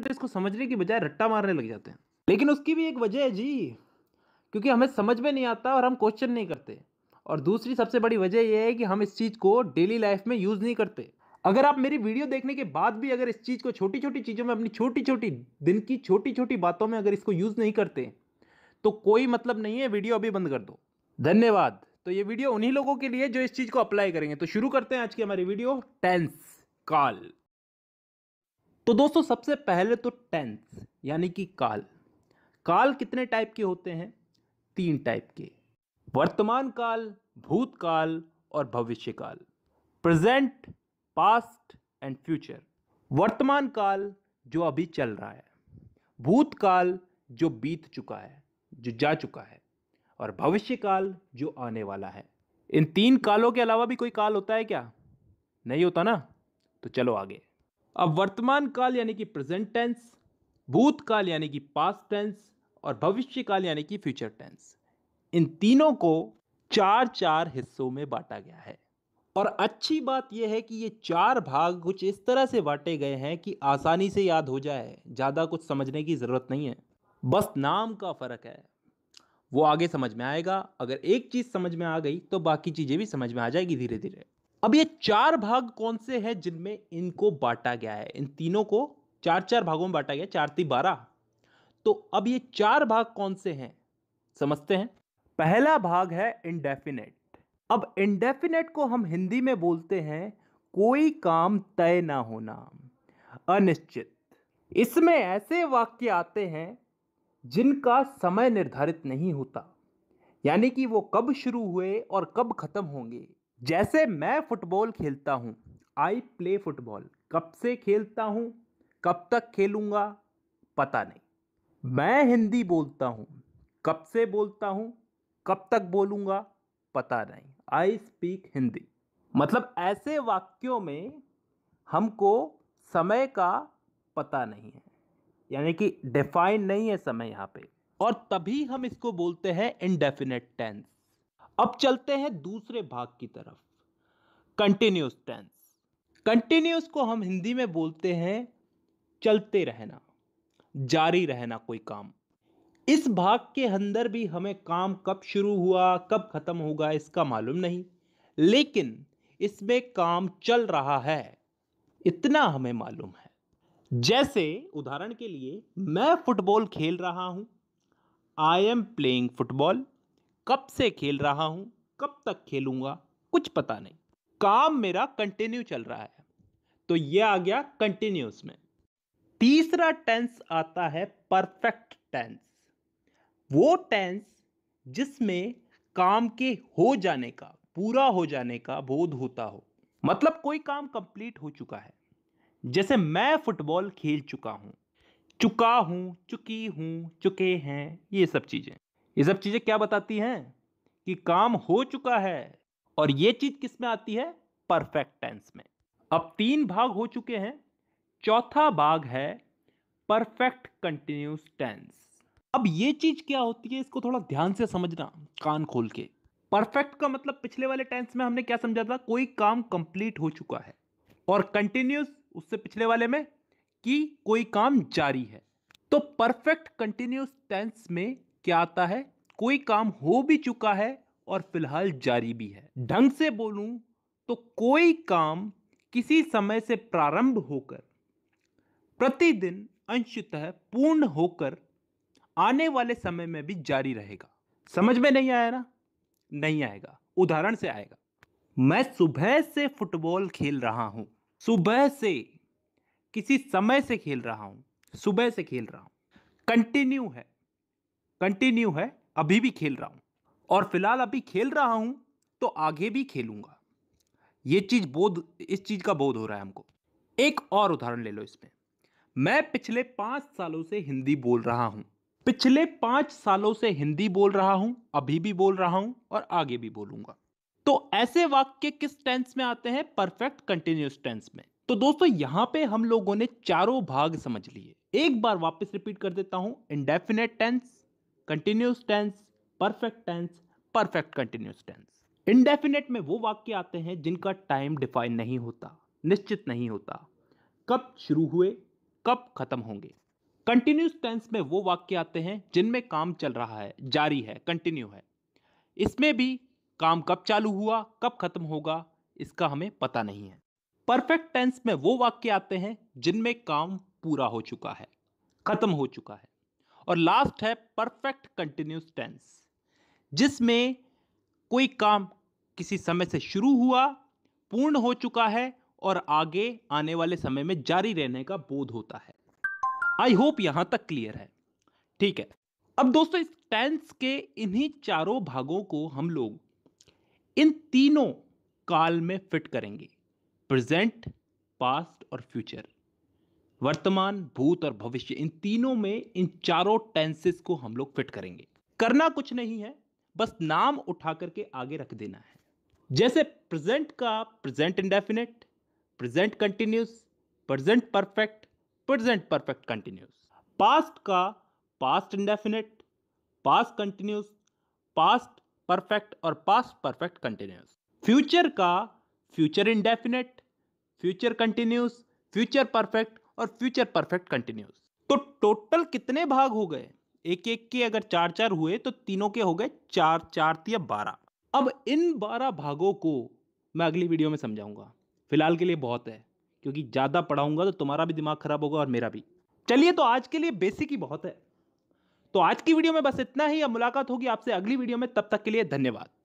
students तो इसको समझने की बजाय रट्टा मारने लग जाते हैं लेकिन उसकी भी एक वजह है जी क्योंकि हमें समझ में नहीं आता और हम क्वेश्चन नहीं करते और दूसरी सबसे बड़ी वजह यह है कि हम इस चीज़ को डेली लाइफ में यूज़ नहीं करते अगर आप मेरी वीडियो देखने के बाद भी अगर इस चीज़ को छोटी छोटी चीज़ों में अपनी छोटी छोटी दिन की छोटी छोटी बातों में अगर इसको यूज़ नहीं करते तो कोई मतलब नहीं है वीडियो अभी बंद कर दो धन्यवाद तो ये वीडियो उन्हीं लोगों के लिए जो इस चीज़ को अप्लाई करेंगे तो शुरू करते हैं आज की हमारी वीडियो टेंस कॉल तो दोस्तों सबसे पहले तो टेंस यानी कि काल काल कितने टाइप के होते हैं तीन टाइप के वर्तमान काल भूतकाल और भविष्यकाल प्रेजेंट पास्ट एंड फ्यूचर वर्तमान काल जो अभी चल रहा है भूतकाल जो बीत चुका है जो जा चुका है और भविष्यकाल जो आने वाला है इन तीन कालों के अलावा भी कोई काल होता है क्या नहीं होता ना तो चलो आगे अब वर्तमान काल यानी कि प्रेजेंट टेंस भूतकाल यानी कि पास्ट टेंस और भविष्यकाल यानी कि फ्यूचर टेंस इन तीनों को चार चार हिस्सों में बांटा गया है और अच्छी बात यह है कि ये चार भाग कुछ इस तरह से बांटे गए हैं कि आसानी से याद हो जाए ज़्यादा कुछ समझने की ज़रूरत नहीं है बस नाम का फ़र्क है वो आगे समझ में आएगा अगर एक चीज़ समझ में आ गई तो बाकी चीज़ें भी समझ में आ जाएगी धीरे धीरे अब ये चार भाग कौन से हैं जिनमें इनको बांटा गया है इन तीनों को चार चार भागों में बांटा गया चार ती बारह तो अब ये चार भाग कौन से हैं समझते हैं पहला भाग है इनडेफिनेट अब इनडेफिनेट को हम हिंदी में बोलते हैं कोई काम तय ना होना अनिश्चित इसमें ऐसे वाक्य आते हैं जिनका समय निर्धारित नहीं होता यानी कि वो कब शुरू हुए और कब खत्म होंगे जैसे मैं फुटबॉल खेलता हूँ आई प्ले फुटबॉल कब से खेलता हूँ कब तक खेलूँगा पता नहीं मैं हिंदी बोलता हूँ कब से बोलता हूँ कब तक बोलूँगा पता नहीं आई स्पीक हिंदी मतलब ऐसे वाक्यों में हमको समय का पता नहीं है यानी कि डिफाइन नहीं है समय यहाँ पे और तभी हम इसको बोलते हैं इनडेफिनेट टेंस अब चलते हैं दूसरे भाग की तरफ कंटिन्यूस टेंस कंटिन्यूस को हम हिंदी में बोलते हैं चलते रहना जारी रहना कोई काम इस भाग के अंदर भी हमें काम कब शुरू हुआ कब खत्म होगा इसका मालूम नहीं लेकिन इसमें काम चल रहा है इतना हमें मालूम है जैसे उदाहरण के लिए मैं फुटबॉल खेल रहा हूं आई एम प्लेइंग फुटबॉल कब से खेल रहा हूं कब तक खेलूंगा कुछ पता नहीं काम मेरा कंटिन्यू चल रहा है तो ये आ गया कंटिन्यूस में तीसरा टेंस आता है परफेक्ट टेंस वो टेंस जिसमें काम के हो जाने का पूरा हो जाने का बोध होता हो मतलब कोई काम कंप्लीट हो चुका है जैसे मैं फुटबॉल खेल चुका हूं चुका हूं चुकी हूं चुके हैं ये सब चीज़ें ये सब चीज़ें क्या बताती हैं कि काम हो चुका है और ये चीज़ किस में आती है परफेक्ट टेंस में अब तीन भाग हो चुके हैं चौथा भाग है परफेक्ट कंटिन्यूस टेंस अब ये चीज़ क्या होती है इसको थोड़ा ध्यान से समझना कान खोल के परफेक्ट का मतलब पिछले वाले टेंस में हमने क्या समझा था कोई काम कंप्लीट हो चुका है और कंटिन्यूस उससे पिछले वाले में कि कोई काम जारी है तो परफेक्ट कंटिन्यूस टेंस में क्या आता है कोई काम हो भी चुका है और फिलहाल जारी भी है ढंग से बोलूं तो कोई काम किसी समय से प्रारंभ होकर प्रतिदिन अंशतः पूर्ण होकर आने वाले समय में भी जारी रहेगा समझ में नहीं आया ना नहीं आएगा उदाहरण से आएगा मैं सुबह से फुटबॉल खेल रहा हूं सुबह से किसी समय से खेल रहा हूं सुबह से खेल रहा हूं कंटिन्यू है कंटिन्यू है अभी भी खेल रहा हूँ और फिलहाल अभी खेल रहा हूँ तो आगे भी खेलूंगा ये चीज़ बोध इस चीज़ का बोध हो रहा है हमको एक और उदाहरण ले लो इसमें मैं पिछले पांच सालों से हिंदी बोल रहा हूँ पिछले पांच सालों से हिंदी बोल रहा हूँ अभी भी बोल रहा हूँ और आगे भी बोलूंगा तो ऐसे वाक्य किस टेंस में आते हैं परफेक्ट कंटिन्यूस टेंस में तो दोस्तों यहां पे हम लोगों ने चारों भाग समझ लिए एक बार वापस रिपीट कर देता हूं indefinite tense continuous tense perfect tense perfect continuous tense indefinite में वो वाक्य आते हैं जिनका टाइम डिफाइन नहीं होता निश्चित नहीं होता कब शुरू हुए कब खत्म होंगे कंटिन्यूस टेंस में वो वाक्य आते हैं जिनमें काम चल रहा है जारी है कंटिन्यू है इसमें भी काम कब चालू हुआ कब खत्म होगा इसका हमें पता नहीं है परफेक्ट टेंस में वो वाक्य आते हैं जिनमें काम पूरा हो चुका है खत्म हो चुका है और लास्ट है परफेक्ट कंटिन्यूस टेंस जिसमें कोई काम किसी समय से शुरू हुआ पूर्ण हो चुका है और आगे आने वाले समय में जारी रहने का बोध होता है आई होप यहां तक क्लियर है ठीक है अब दोस्तों इस टेंस के इन्हीं चारों भागों को हम लोग इन तीनों काल में फिट करेंगे प्रेजेंट पास्ट और फ्यूचर वर्तमान भूत और भविष्य इन तीनों में इन चारों टेंसेस को हम लोग फिट करेंगे करना कुछ नहीं है बस नाम उठा करके आगे रख देना है जैसे प्रेजेंट का present indefinite present continuous present perfect present perfect continuous past का past indefinite past continuous past perfect और पास्ट परफेक्ट कंटिन्यूस फ्यूचर का future indefinite future continuous future perfect और फ्यूचर परफेक्ट कंटिन्यूस तो टोटल कितने भाग हो गए एक एक के अगर चार चार हुए तो तीनों के हो गए चार चार या बारह अब इन बारह भागों को मैं अगली वीडियो में समझाऊंगा फिलहाल के लिए बहुत है क्योंकि ज़्यादा पढ़ाऊंगा तो तुम्हारा भी दिमाग खराब होगा और मेरा भी चलिए तो आज के लिए बेसिक ही बहुत है तो आज की वीडियो में बस इतना ही अब मुलाकात होगी आपसे अगली वीडियो में तब तक के लिए धन्यवाद